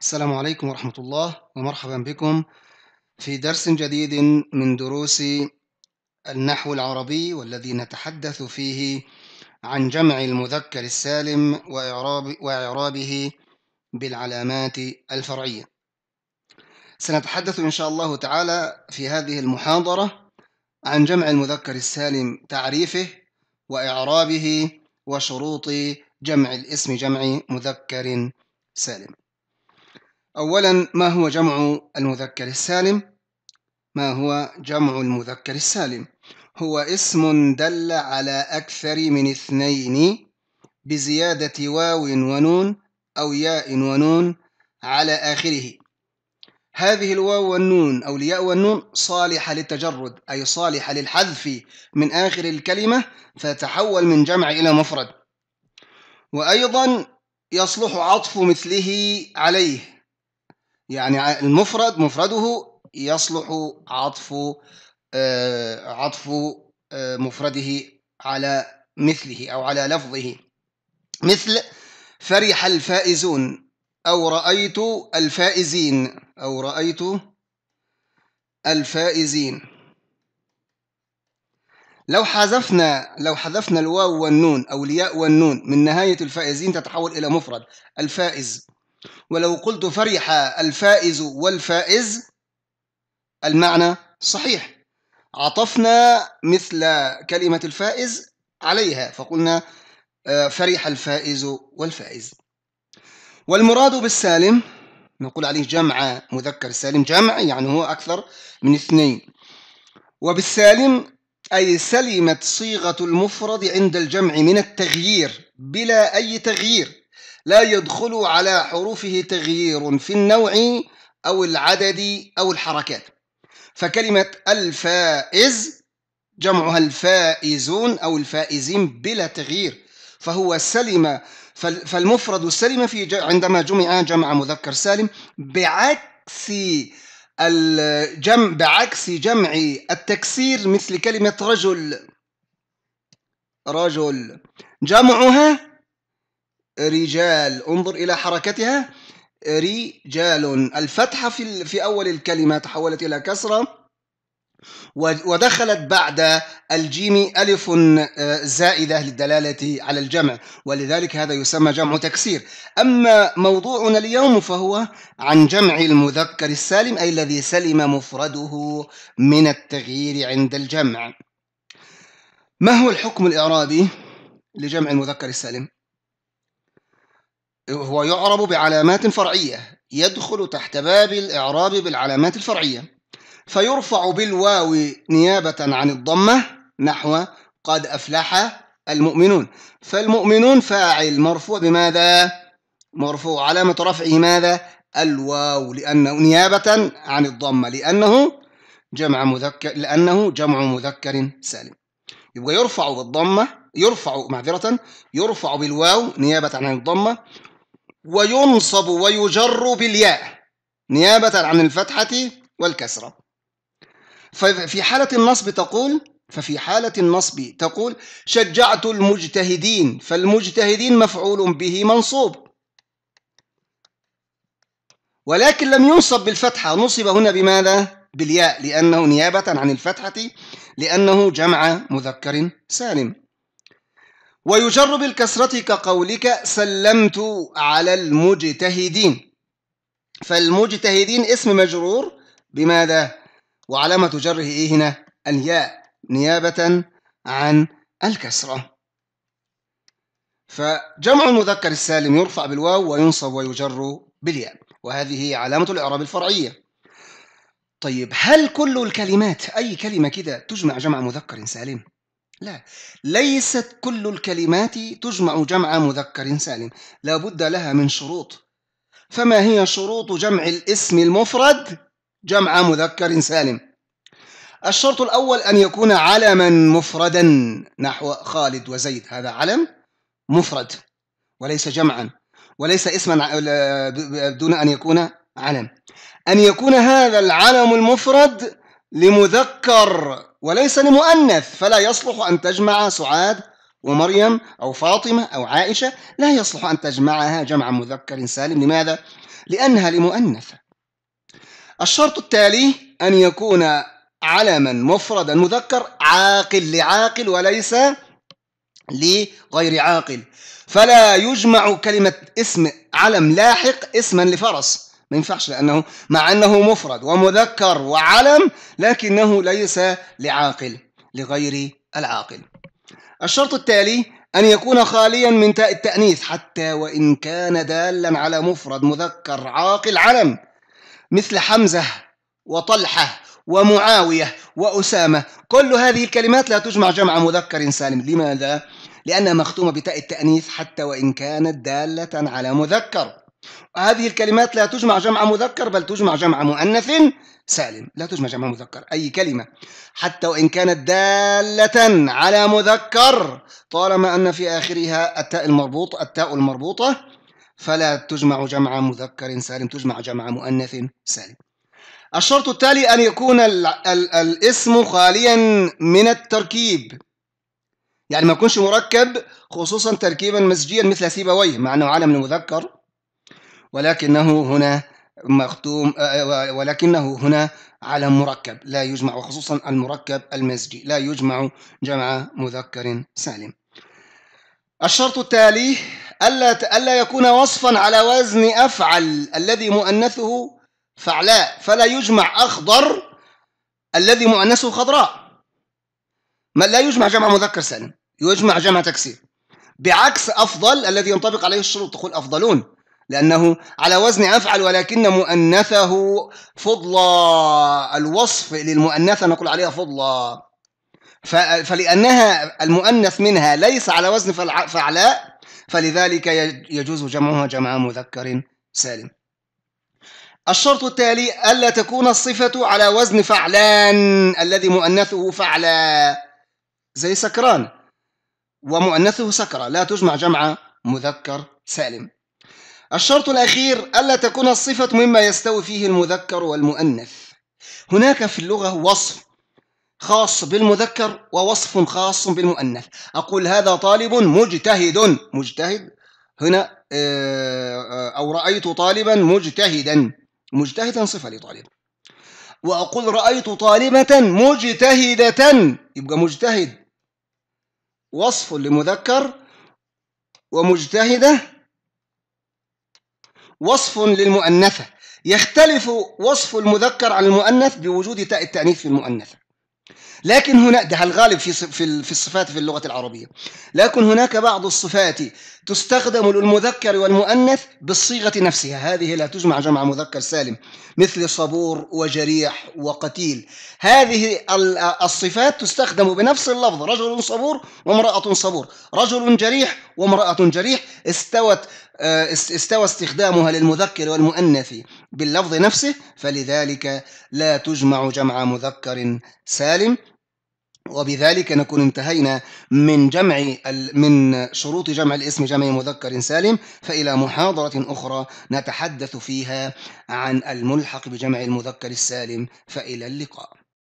السلام عليكم ورحمة الله ومرحبا بكم في درس جديد من دروس النحو العربي والذي نتحدث فيه عن جمع المذكر السالم وإعراب وإعرابه بالعلامات الفرعية. سنتحدث إن شاء الله تعالى في هذه المحاضرة عن جمع المذكر السالم تعريفه وإعرابه وشروط جمع الاسم جمع مذكر سالم. أولا ما هو جمع المذكر السالم؟ ما هو جمع المذكر السالم؟ هو اسم دل على أكثر من اثنين بزيادة واو ونون أو ياء ونون على آخره هذه الواو والنون أو الياء والنون صالحة للتجرد أي صالحة للحذف من آخر الكلمة فتحول من جمع إلى مفرد وأيضا يصلح عطف مثله عليه يعني المفرد مفرده يصلح عطف آه، عطف آه، مفرده على مثله أو على لفظه مثل فرح الفائزون أو رأيت الفائزين أو رأيت الفائزين لو حذفنا لو حذفنا الواو والنون أو الياء والنون من نهاية الفائزين تتحول إلى مفرد الفائز ولو قلت فرح الفائز والفائز المعنى صحيح عطفنا مثل كلمة الفائز عليها فقلنا آه، فرح الفائز والفائز والمراد بالسالم نقول عليه جمع مذكر سالم جمع يعني هو أكثر من اثنين وبالسالم أي سلمت صيغة المفرد عند الجمع من التغيير بلا أي تغيير لا يدخل على حروفه تغيير في النوع أو العدد أو الحركات فكلمة الفائز جمعها الفائزون أو الفائزين بلا تغيير فهو سلم فالمفرد سلم في عندما جمع جمع مذكر سالم بعكس الجمع بعكس جمع التكسير مثل كلمة رجل رجل جمعها رجال انظر إلى حركتها رجال الفتحة في, في أول الكلمة تحولت إلى كسرة ودخلت بعد الجيم ألف آه، زائدة للدلالة على الجمع ولذلك هذا يسمى جمع تكسير أما موضوعنا اليوم فهو عن جمع المذكر السالم أي الذي سلم مفرده من التغيير عند الجمع ما هو الحكم الإعرابي لجمع المذكر السالم؟ هو يعرب بعلامات فرعية يدخل تحت باب الإعراب بالعلامات الفرعية فيرفع بالواو نيابة عن الضمة نحو قد أفلح المؤمنون فالمؤمنون فاعل مرفوع بماذا؟ مرفوع علامة رفعه ماذا؟ الواو لأنه نيابة عن الضمة لأنه جمع مذكر لأنه جمع مذكر سالم يبقى يرفع بالضمة يرفع معذرة يرفع بالواو نيابة عن الضمة وينصب ويجر بالياء نيابة عن الفتحة والكسرة ففي حالة النصب تقول ففي حالة النصب تقول شجعت المجتهدين فالمجتهدين مفعول به منصوب ولكن لم ينصب بالفتحة نصب هنا بماذا؟ بالياء لأنه نيابة عن الفتحة لأنه جمع مذكر سالم ويجر بالكسرة كقولك سلمت على المجتهدين فالمجتهدين اسم مجرور بماذا؟ وعلامة جره إيه هنا؟ الياء نيابة عن الكسرة فجمع المذكر السالم يرفع بالواو وينصب ويجر بالياء وهذه علامة الإعراب الفرعية طيب هل كل الكلمات أي كلمة كده تجمع جمع مذكر سالم؟ لا ليست كل الكلمات تجمع جمع مذكر سالم لا بد لها من شروط فما هي شروط جمع الاسم المفرد جمع مذكر سالم الشرط الأول أن يكون علما مفردا نحو خالد وزيد هذا علم مفرد وليس جمعا وليس اسما دون أن يكون علم أن يكون هذا العلم المفرد لمذكر وليس لمؤنث فلا يصلح أن تجمع سعاد ومريم أو فاطمة أو عائشة لا يصلح أن تجمعها جمع مذكر سالم لماذا؟ لأنها لمؤنث الشرط التالي أن يكون علما مفردا مذكر عاقل لعاقل وليس لغير عاقل فلا يجمع كلمة اسم علم لاحق اسما لفرس ما ينفعش لأنه مع أنه مفرد ومذكر وعلم لكنه ليس لعاقل لغير العاقل الشرط التالي أن يكون خاليا من تاء التأنيث حتى وإن كان دالا على مفرد مذكر عاقل علم مثل حمزة وطلحة ومعاوية وأسامة كل هذه الكلمات لا تجمع جمع مذكر سالم لماذا؟ لأنها مختومة بتاء التأنيث حتى وإن كانت دالة على مذكر هذه الكلمات لا تجمع جمع مذكر بل تجمع جمع مؤنث سالم لا تجمع جمع مذكر أي كلمة حتى وإن كانت دالة على مذكر طالما أن في آخرها التاء المربوط التاء المربوطة فلا تجمع جمع مذكر سالم تجمع جمع مؤنث سالم الشرط التالي أن يكون الـ الـ الاسم خاليا من التركيب يعني ما يكونش مركب خصوصا تركيبا مزجيا مثل سيبويه مع أنه عالم المذكر ولكنه هنا مختوم آه، آه، ولكنه هنا على مركب لا يجمع وخصوصا المركب المزجي لا يجمع جمع مذكر سالم الشرط التالي ألا ألا يكون وصفا على وزن أفعل الذي مؤنثه فعلاء فلا يجمع أخضر الذي مؤنثه خضراء ما لا يجمع جمع مذكر سالم يجمع جمع تكسير بعكس أفضل الذي ينطبق عليه الشروط تقول أفضلون لأنه على وزن أفعل ولكن مؤنثه فضلى الوصف للمؤنثة نقول عليها فضلى فلأنها المؤنث منها ليس على وزن فعلاء فلذلك يجوز جمعها جمع مذكر سالم الشرط التالي ألا تكون الصفة على وزن فعلان الذي مؤنثه فعلا زي سكران ومؤنثه سكرة لا تجمع جمع مذكر سالم الشرط الأخير ألا تكون الصفة مما يستوي فيه المذكر والمؤنث هناك في اللغة وصف خاص بالمذكر ووصف خاص بالمؤنث أقول هذا طالب مجتهد مجتهد هنا آه، أو رأيت طالبا مجتهدا مجتهدا صفة لطالب وأقول رأيت طالبة مجتهدة يبقى مجتهد وصف لمذكر ومجتهدة وصف للمؤنثة يختلف وصف المذكر عن المؤنث بوجود تاء التأنيث في المؤنثة لكن هنا ده الغالب في في الصفات في اللغة العربية لكن هناك بعض الصفات تستخدم المذكر والمؤنث بالصيغة نفسها هذه لا تجمع جمع مذكر سالم مثل صبور وجريح وقتيل هذه الصفات تستخدم بنفس اللفظ رجل صبور وامرأة صبور رجل جريح وامرأة جريح استوت آه، استوى استخدامها للمذكر والمؤنث باللفظ نفسه فلذلك لا تجمع جمع مذكر سالم وبذلك نكون انتهينا من جمع من شروط جمع الاسم جمع مذكر سالم فإلى محاضرة أخرى نتحدث فيها عن الملحق بجمع المذكر السالم فإلى اللقاء